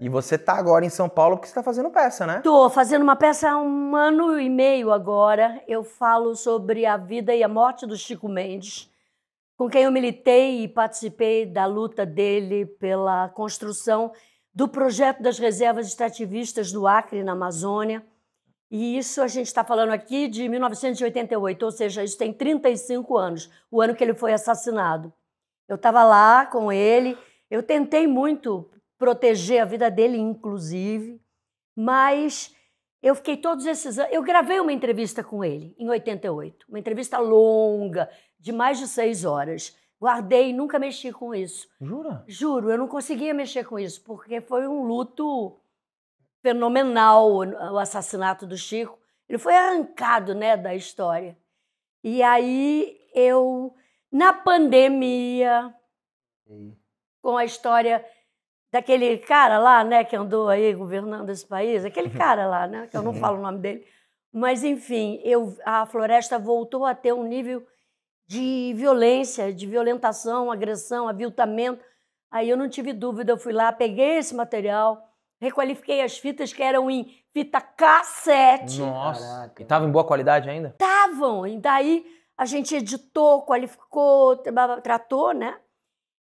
E você tá agora em São Paulo porque você tá fazendo peça, né? Tô fazendo uma peça há um ano e meio agora. Eu falo sobre a vida e a morte do Chico Mendes, com quem eu militei e participei da luta dele pela construção do projeto das reservas extrativistas do Acre, na Amazônia. E isso a gente está falando aqui de 1988, ou seja, isso tem 35 anos, o ano que ele foi assassinado. Eu estava lá com ele, eu tentei muito proteger a vida dele, inclusive. Mas eu fiquei todos esses anos. Eu gravei uma entrevista com ele em 88, uma entrevista longa, de mais de seis horas. Guardei nunca mexi com isso. Jura? Juro, eu não conseguia mexer com isso, porque foi um luto fenomenal o assassinato do Chico. Ele foi arrancado né, da história. E aí eu, na pandemia, com a história daquele cara lá, né, que andou aí governando esse país, aquele uhum. cara lá, né, que eu não uhum. falo o nome dele. Mas, enfim, eu, a floresta voltou a ter um nível de violência, de violentação, agressão, aviltamento. Aí eu não tive dúvida, eu fui lá, peguei esse material, requalifiquei as fitas que eram em fita cassete. Nossa! Caraca. E estavam em boa qualidade ainda? Estavam! E daí a gente editou, qualificou, tratou, né?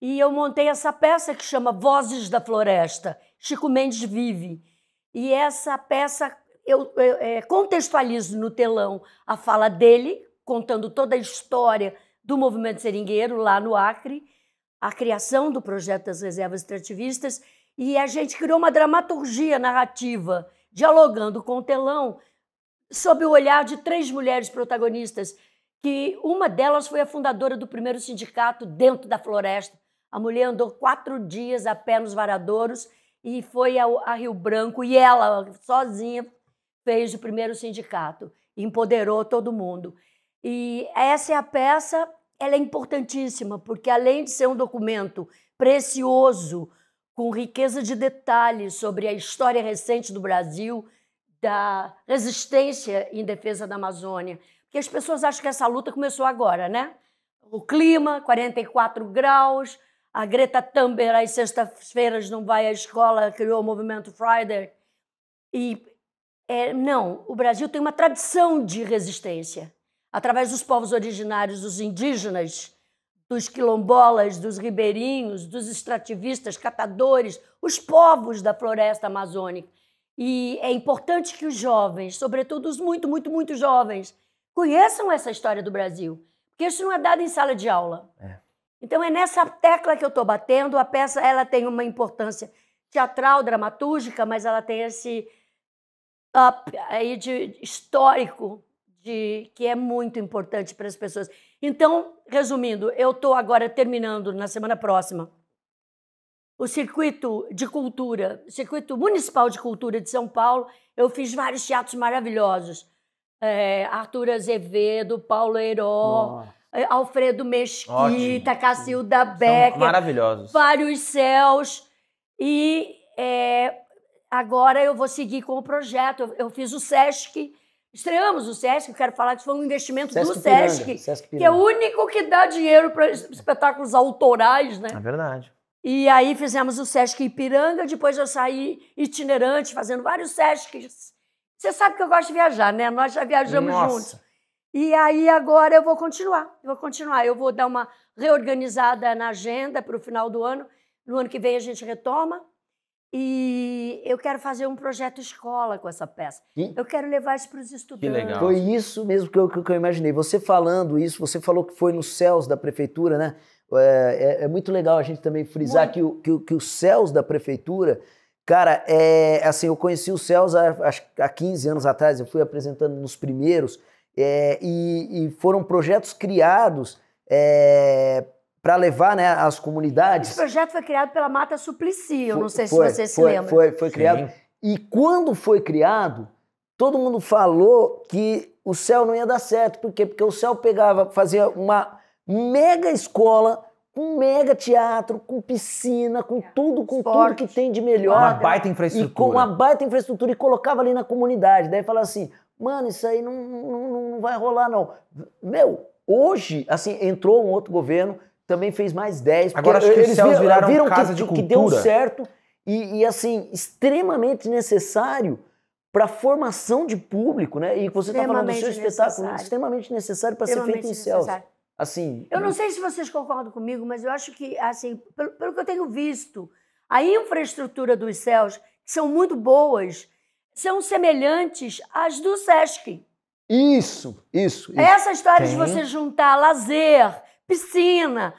E eu montei essa peça que chama Vozes da Floresta. Chico Mendes vive. E essa peça eu, eu é, contextualizo no telão a fala dele, contando toda a história do movimento seringueiro lá no Acre, a criação do projeto das reservas extrativistas, e a gente criou uma dramaturgia narrativa, dialogando com o telão, sob o olhar de três mulheres protagonistas, que uma delas foi a fundadora do primeiro sindicato dentro da floresta, a mulher andou quatro dias a pé nos varadouros e foi a Rio Branco e ela, sozinha, fez o primeiro sindicato, empoderou todo mundo. E essa é a peça, ela é importantíssima, porque além de ser um documento precioso, com riqueza de detalhes sobre a história recente do Brasil, da resistência em defesa da Amazônia. Porque as pessoas acham que essa luta começou agora, né? O clima, 44 graus, a Greta Thunberg, às sextas-feiras, não vai à escola, criou o movimento Friday. E, é, não, o Brasil tem uma tradição de resistência. Através dos povos originários, dos indígenas, dos quilombolas, dos ribeirinhos, dos extrativistas, catadores, os povos da floresta amazônica. E é importante que os jovens, sobretudo os muito, muito, muito jovens, conheçam essa história do Brasil, porque isso não é dado em sala de aula. É. Então é nessa tecla que eu estou batendo. A peça ela tem uma importância teatral, dramatúrgica, mas ela tem esse up aí de histórico de que é muito importante para as pessoas. Então, resumindo, eu estou agora terminando na semana próxima o circuito de cultura, circuito municipal de cultura de São Paulo. Eu fiz vários teatros maravilhosos. É, Arthur Azevedo, Paulo Heró. É, Alfredo Mesquita, Cacilda Becker. São maravilhosos. Vários céus. E é, agora eu vou seguir com o projeto. Eu, eu, fiz o SESC. Estreamos o SESC, eu quero falar que foi um investimento Sesc do Piranga, SESC, Sesc que é o único que dá dinheiro para espetáculos autorais, né? É verdade. E aí fizemos o Sesc Ipiranga, depois eu saí itinerante, fazendo vários Sescs. Você sabe que eu gosto de viajar, né? Nós já viajamos Nossa. juntos. E aí agora eu vou continuar, eu vou continuar, eu vou dar uma reorganizada na agenda para o final do ano. No ano que vem a gente retoma. E eu quero fazer um projeto escola com essa peça. Eu quero levar isso para os estudantes. Que legal. Foi isso mesmo que eu, que eu imaginei. Você falando isso, você falou que foi nos céus da prefeitura, né? É, é, é muito legal a gente também frisar que, o, que, que os céus da prefeitura Cara, é, assim, eu conheci o céus há, há 15 anos atrás, eu fui apresentando nos primeiros, é, e, e, foram projetos criados é, para levar né, as comunidades. Esse projeto foi criado pela Mata Suplicy, eu não sei se foi, você se lembra. Foi, foi criado. E quando foi criado, todo mundo falou que o céu não ia dar certo. Por quê? Porque o céu pegava, fazia uma mega escola com mega teatro, com piscina, com é. tudo, com Esporte. tudo que tem de melhor. Uma baita infraestrutura. E com uma baita infraestrutura e colocava ali na comunidade. Daí falava assim: Mano, isso aí não, não, não vai rolar, não. Meu, hoje, assim, entrou um outro governo, também fez mais 10. Agora acho que eles céus viraram viram casa que, de cultura. que deu certo e, e assim, extremamente necessário para formação de público, né? E você está falando do seu espetáculo, extremamente necessário para ser feito em Céus. Assim, eu não hum. sei se vocês concordam comigo, mas eu acho que, assim, pelo, pelo que eu tenho visto, a infraestrutura dos céus, que são muito boas, são semelhantes às do SESC. Isso, isso. isso. Essa história Tem. de você juntar lazer, piscina,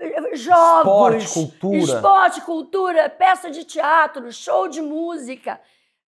eh, jogos, esporte, cultura. esporte, cultura, peça de teatro, show de música,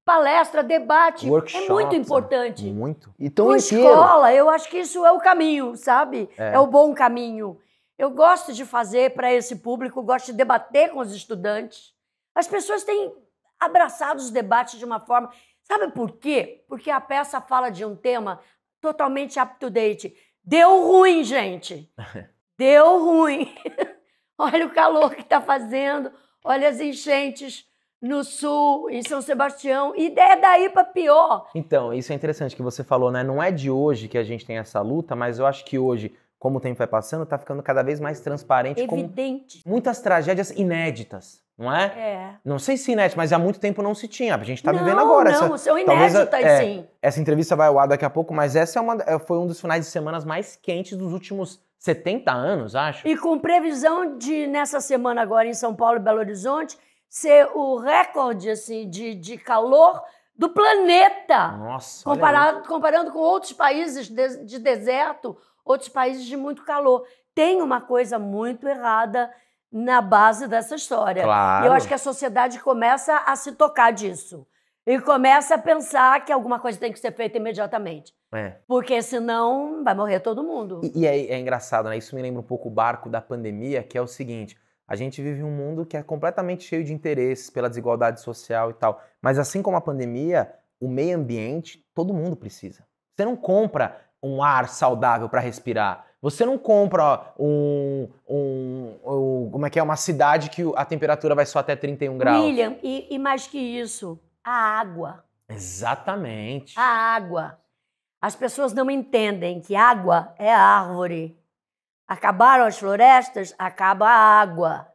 palestra, debate, é Workshops, é muito né? importante. É, muito. Então, Com escola, eu acho que isso é o caminho, sabe? É, é o bom caminho. Eu gosto de fazer para esse público, gosto de debater com os estudantes. As pessoas têm abraçado os debates de uma forma. Sabe por quê? Porque a peça fala de um tema totalmente up-to-date. Deu ruim, gente. Deu ruim. olha o calor que está fazendo, olha as enchentes no sul, em São Sebastião, e é daí para pior. Então, isso é interessante que você falou, né? Não é de hoje que a gente tem essa luta, mas eu acho que hoje, como o tempo vai passando, está ficando cada vez mais transparente. Evidente. muitas tragédias inéditas não é? É. Não sei se Net, mas há muito tempo não se tinha. A gente tá não, vivendo agora. Não, essa, são inéditas, tá é, sim. Essa entrevista vai ao ar daqui a pouco, mas essa é uma, é, foi um dos finais de semana mais quentes dos últimos 70 anos, acho. E com previsão de, nessa semana agora em São Paulo e Belo Horizonte, ser o recorde, assim, de, de calor do planeta. Nossa. Comparado, comparando com outros países de, de deserto, outros países de muito calor. Tem uma coisa muito errada na base dessa história. Claro. eu acho que a sociedade começa a se tocar disso. E começa a pensar que alguma coisa tem que ser feita imediatamente. É. Porque senão vai morrer todo mundo. E, e é, é, engraçado, né? Isso me lembra um pouco o barco da pandemia, que é o seguinte: a gente vive um mundo que é completamente cheio de interesses pela desigualdade social e tal. Mas assim como a pandemia, o meio ambiente, todo mundo precisa. Você não compra um ar saudável para respirar. Você não compra um, um, um, como é que é, uma cidade que a temperatura vai só até 31 graus. William, e, e mais que isso, a água. Exatamente. A água. As pessoas não entendem que água é árvore. Acabaram as florestas, acaba a água.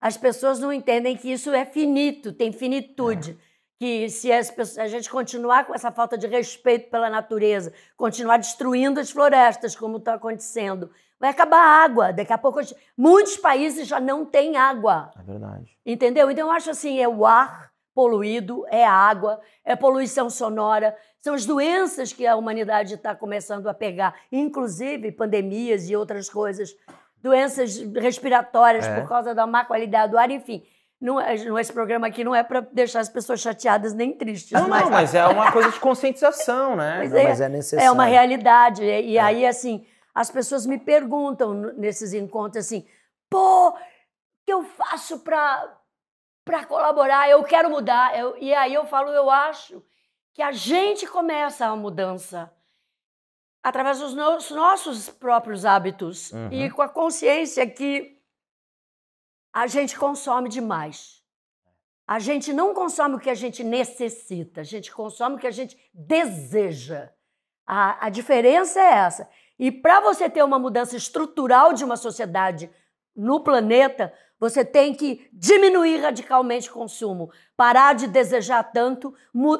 As pessoas não entendem que isso é finito, tem finitude. É que se a gente continuar com essa falta de respeito pela natureza, continuar destruindo as florestas, como está acontecendo, vai acabar a água. Daqui a pouco, muitos países já não têm água. É verdade. Entendeu? Então, eu acho assim: é o ar poluído, é a água, é poluição sonora, são as doenças que a humanidade está começando a pegar, inclusive pandemias e outras coisas, doenças respiratórias é. por causa da má qualidade do ar, enfim. Não, é, é esse programa aqui não é para deixar as pessoas chateadas nem tristes. Não, mas... não, mas é uma coisa de conscientização, né? Mas é, mas é necessário. É uma realidade. E, é. aí, assim, as pessoas me perguntam nesses encontros assim: pô, o que eu faço para para colaborar? Eu quero mudar. Eu, e aí eu falo: eu acho que a gente começa a mudança através dos no nossos próprios hábitos uhum. e com a consciência que a gente consome demais. A gente não consome o que a gente necessita, a gente consome o que a gente deseja. A, a diferença é essa. E para você ter uma mudança estrutural de uma sociedade no planeta, você tem que diminuir radicalmente o consumo, parar de desejar tanto.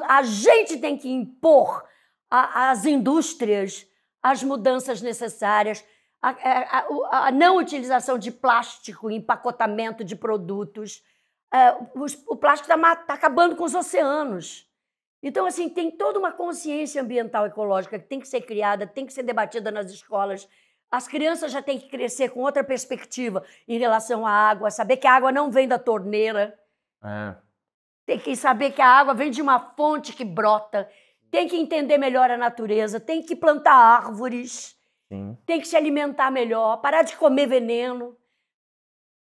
A gente tem que impor às indústrias as mudanças necessárias a, é, a, a não utilização de plástico em empacotamento de produtos. É, o plástico está tá acabando com os oceanos. Então, assim, tem toda uma consciência ambiental ecológica que tem que ser criada, tem que ser debatida nas escolas. As crianças já têm que crescer com outra perspectiva em relação à água, saber que a água não vem da torneira. É. Tem que saber que a água vem de uma fonte que brota. Tem que entender melhor a natureza, tem que plantar árvores. Sim. Tem que se alimentar melhor, parar de comer veneno.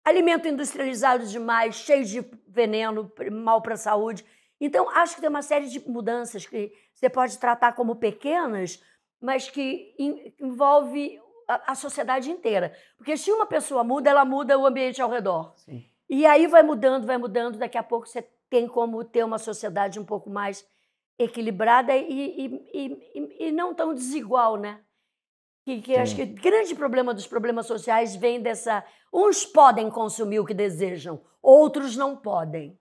Alimento industrializado demais, cheio de veneno, mal para a saúde. Então, acho que tem uma série de mudanças que você pode tratar como pequenas, mas que envolve a, a sociedade inteira. Porque se uma pessoa muda, ela muda o ambiente ao redor. Sim. E aí vai mudando, vai mudando. Daqui a pouco você tem como ter uma sociedade um pouco mais equilibrada e, e, e, e não tão desigual, né? Que, que acho que grande problema dos problemas sociais vem dessa. Uns podem consumir o que desejam, outros não podem.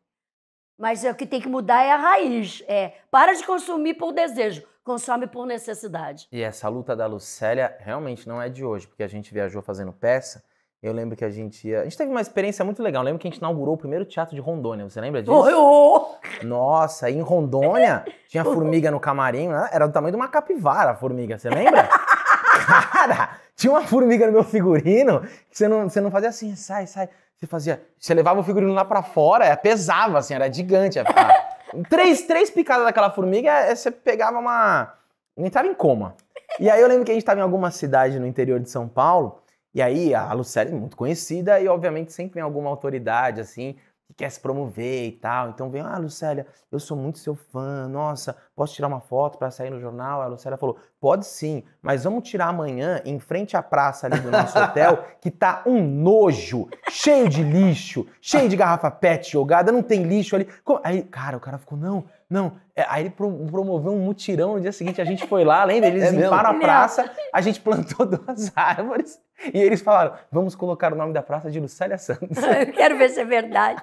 Mas é o que tem que mudar é a raiz. É para de consumir por desejo, consome por necessidade. E essa luta da Lucélia realmente não é de hoje, porque a gente viajou fazendo peça. Eu lembro que a gente ia. A gente teve uma experiência muito legal. Eu lembro que a gente inaugurou o primeiro teatro de Rondônia. Você lembra disso? Oh, oh. Nossa, em Rondônia tinha formiga no camarim, né? era do tamanho de uma capivara a formiga, você lembra? Cara, tinha uma formiga no meu figurino que você não, você não fazia assim, sai, sai. Você fazia. Você levava o figurino lá para fora, é, pesava, assim, era gigante. É, era, três, três picadas daquela formiga, é, você pegava uma. Nem tava em coma. E aí eu lembro que a gente tava em alguma cidade no interior de São Paulo, e aí a Lucélia é muito conhecida, e obviamente sempre vem alguma autoridade, assim, quer se promover e tal. Então vem, ah, Lucélia, eu sou muito seu fã, nossa, posso tirar uma foto para sair no jornal? A Lucélia falou, pode sim, mas vamos tirar amanhã em frente à praça ali do nosso hotel, que tá um nojo, cheio de lixo, cheio de garrafa pet jogada, não tem lixo ali. Aí, cara, o cara ficou, não, não. É, aí ele promoveu um mutirão no dia seguinte. A gente foi lá, lembra? Eles é limparam a praça, a gente plantou duas árvores e eles falaram: vamos colocar o nome da praça de Lucélia Santos. Eu quero ver se é verdade.